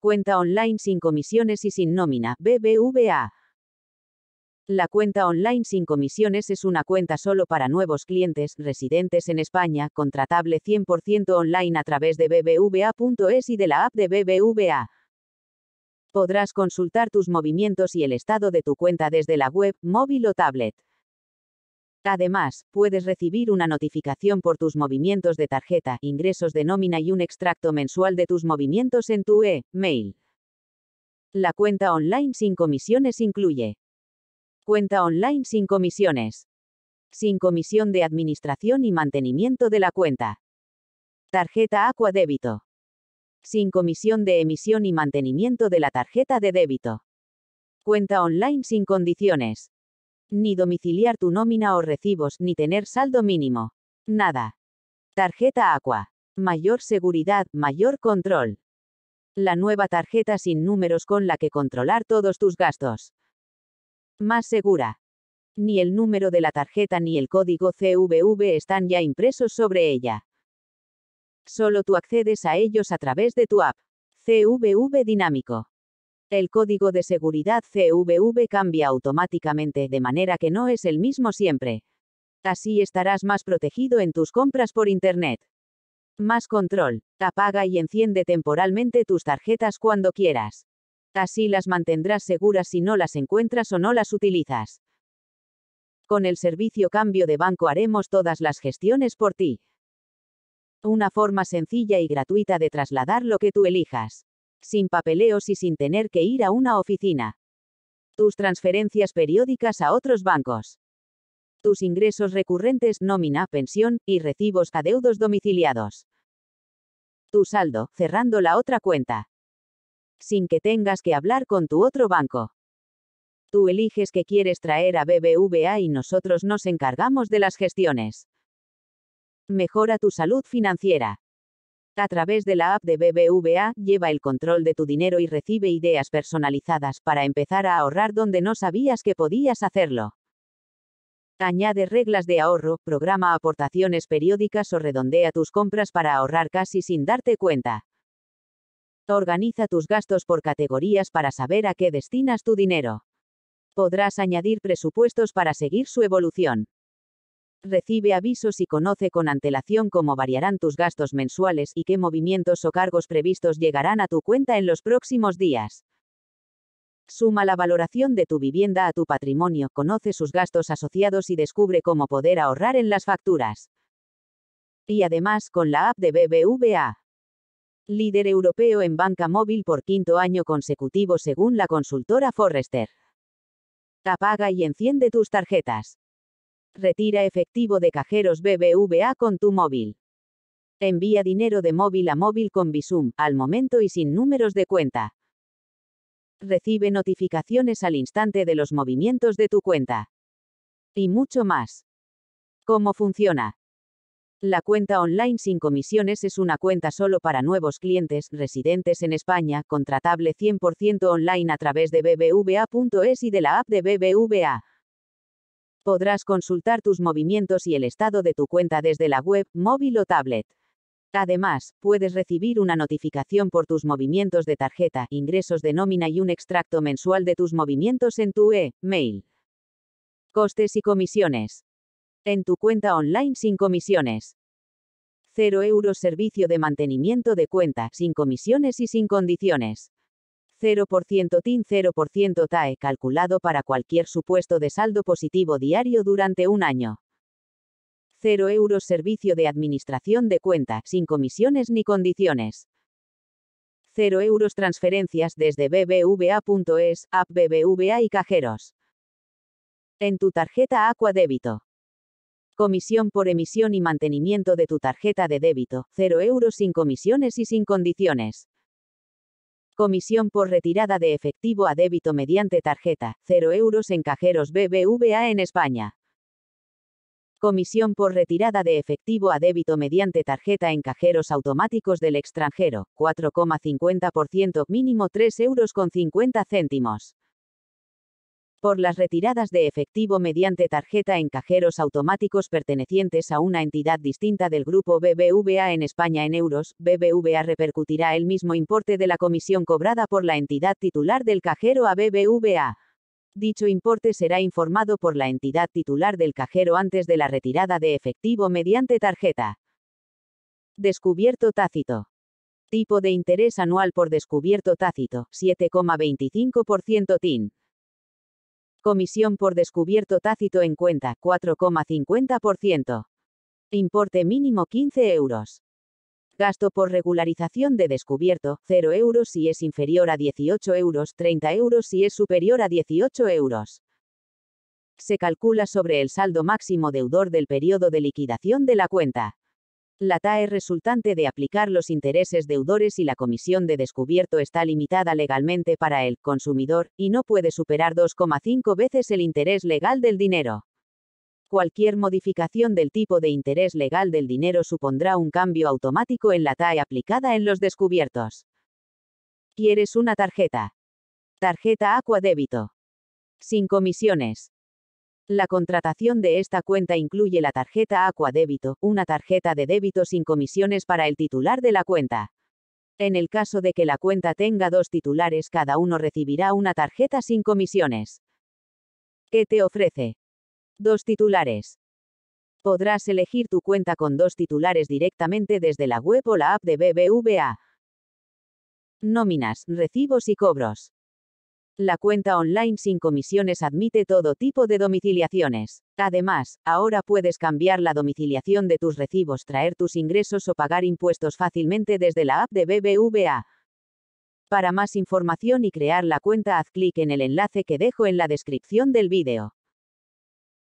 Cuenta online sin comisiones y sin nómina, BBVA. La cuenta online sin comisiones es una cuenta solo para nuevos clientes residentes en España, contratable 100% online a través de bbva.es y de la app de BBVA. Podrás consultar tus movimientos y el estado de tu cuenta desde la web, móvil o tablet. Además, puedes recibir una notificación por tus movimientos de tarjeta, ingresos de nómina y un extracto mensual de tus movimientos en tu e-mail. La cuenta online sin comisiones incluye. Cuenta online sin comisiones. Sin comisión de administración y mantenimiento de la cuenta. Tarjeta Aqua Débito. Sin comisión de emisión y mantenimiento de la tarjeta de débito. Cuenta online sin condiciones ni domiciliar tu nómina o recibos, ni tener saldo mínimo. Nada. Tarjeta Aqua. Mayor seguridad, mayor control. La nueva tarjeta sin números con la que controlar todos tus gastos. Más segura. Ni el número de la tarjeta ni el código CVV están ya impresos sobre ella. Solo tú accedes a ellos a través de tu app. CVV Dinámico el código de seguridad CVV cambia automáticamente, de manera que no es el mismo siempre. Así estarás más protegido en tus compras por Internet. Más control. Apaga y enciende temporalmente tus tarjetas cuando quieras. Así las mantendrás seguras si no las encuentras o no las utilizas. Con el servicio Cambio de Banco haremos todas las gestiones por ti. Una forma sencilla y gratuita de trasladar lo que tú elijas sin papeleos y sin tener que ir a una oficina. Tus transferencias periódicas a otros bancos. Tus ingresos recurrentes, nómina, pensión, y recibos a deudos domiciliados. Tu saldo, cerrando la otra cuenta. Sin que tengas que hablar con tu otro banco. Tú eliges que quieres traer a BBVA y nosotros nos encargamos de las gestiones. Mejora tu salud financiera. A través de la app de BBVA, lleva el control de tu dinero y recibe ideas personalizadas para empezar a ahorrar donde no sabías que podías hacerlo. Añade reglas de ahorro, programa aportaciones periódicas o redondea tus compras para ahorrar casi sin darte cuenta. Organiza tus gastos por categorías para saber a qué destinas tu dinero. Podrás añadir presupuestos para seguir su evolución. Recibe avisos y conoce con antelación cómo variarán tus gastos mensuales y qué movimientos o cargos previstos llegarán a tu cuenta en los próximos días. Suma la valoración de tu vivienda a tu patrimonio, conoce sus gastos asociados y descubre cómo poder ahorrar en las facturas. Y además con la app de BBVA. Líder europeo en banca móvil por quinto año consecutivo según la consultora Forrester. Apaga y enciende tus tarjetas. Retira efectivo de cajeros BBVA con tu móvil. Envía dinero de móvil a móvil con Visum, al momento y sin números de cuenta. Recibe notificaciones al instante de los movimientos de tu cuenta. Y mucho más. ¿Cómo funciona? La cuenta online sin comisiones es una cuenta solo para nuevos clientes residentes en España, contratable 100% online a través de bbva.es y de la app de BBVA podrás consultar tus movimientos y el estado de tu cuenta desde la web, móvil o tablet. Además, puedes recibir una notificación por tus movimientos de tarjeta, ingresos de nómina y un extracto mensual de tus movimientos en tu e-mail. Costes y comisiones. En tu cuenta online sin comisiones. Cero euros servicio de mantenimiento de cuenta, sin comisiones y sin condiciones. 0% TIN 0% TAE calculado para cualquier supuesto de saldo positivo diario durante un año. 0 euros servicio de administración de cuenta, sin comisiones ni condiciones. 0 euros transferencias desde bbva.es, app BBVA y cajeros. En tu tarjeta Aqua Débito. Comisión por emisión y mantenimiento de tu tarjeta de débito, 0 euros sin comisiones y sin condiciones. Comisión por retirada de efectivo a débito mediante tarjeta, 0 euros en cajeros BBVA en España. Comisión por retirada de efectivo a débito mediante tarjeta en cajeros automáticos del extranjero, 4,50% mínimo 3,50 euros por las retiradas de efectivo mediante tarjeta en cajeros automáticos pertenecientes a una entidad distinta del grupo BBVA en España en euros, BBVA repercutirá el mismo importe de la comisión cobrada por la entidad titular del cajero a BBVA. Dicho importe será informado por la entidad titular del cajero antes de la retirada de efectivo mediante tarjeta. Descubierto tácito. Tipo de interés anual por descubierto tácito, 7,25% TIN. Comisión por descubierto tácito en cuenta, 4,50%. Importe mínimo 15 euros. Gasto por regularización de descubierto, 0 euros si es inferior a 18 euros, 30 euros si es superior a 18 euros. Se calcula sobre el saldo máximo deudor del periodo de liquidación de la cuenta. La TAE resultante de aplicar los intereses deudores y la comisión de descubierto está limitada legalmente para el consumidor y no puede superar 2,5 veces el interés legal del dinero. Cualquier modificación del tipo de interés legal del dinero supondrá un cambio automático en la TAE aplicada en los descubiertos. ¿Quieres una tarjeta? Tarjeta Aqua Débito. Sin comisiones. La contratación de esta cuenta incluye la tarjeta Aqua Débito, una tarjeta de débito sin comisiones para el titular de la cuenta. En el caso de que la cuenta tenga dos titulares, cada uno recibirá una tarjeta sin comisiones. ¿Qué te ofrece? Dos titulares. Podrás elegir tu cuenta con dos titulares directamente desde la web o la app de BBVA. Nóminas, recibos y cobros. La cuenta online sin comisiones admite todo tipo de domiciliaciones. Además, ahora puedes cambiar la domiciliación de tus recibos, traer tus ingresos o pagar impuestos fácilmente desde la app de BBVA. Para más información y crear la cuenta, haz clic en el enlace que dejo en la descripción del vídeo.